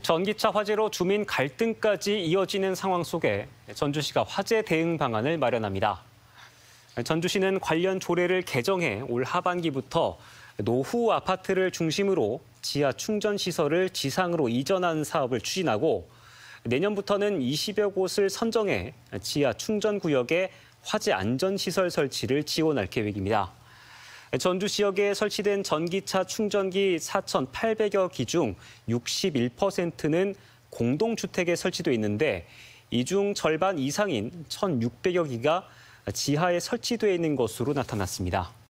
전기차 화재로 주민 갈등까지 이어지는 상황 속에 전주시가 화재 대응 방안을 마련합니다. 전주시는 관련 조례를 개정해 올 하반기부터 노후 아파트를 중심으로 지하 충전 시설을 지상으로 이전하는 사업을 추진하고 내년부터는 20여 곳을 선정해 지하 충전 구역에 화재 안전 시설 설치를 지원할 계획입니다. 전주 지역에 설치된 전기차 충전기 4,800여 기 중 61%는 공동주택에 설치돼 있는데 이 중 절반 이상인 1,600여 기가 지하에 설치돼 있는 것으로 나타났습니다.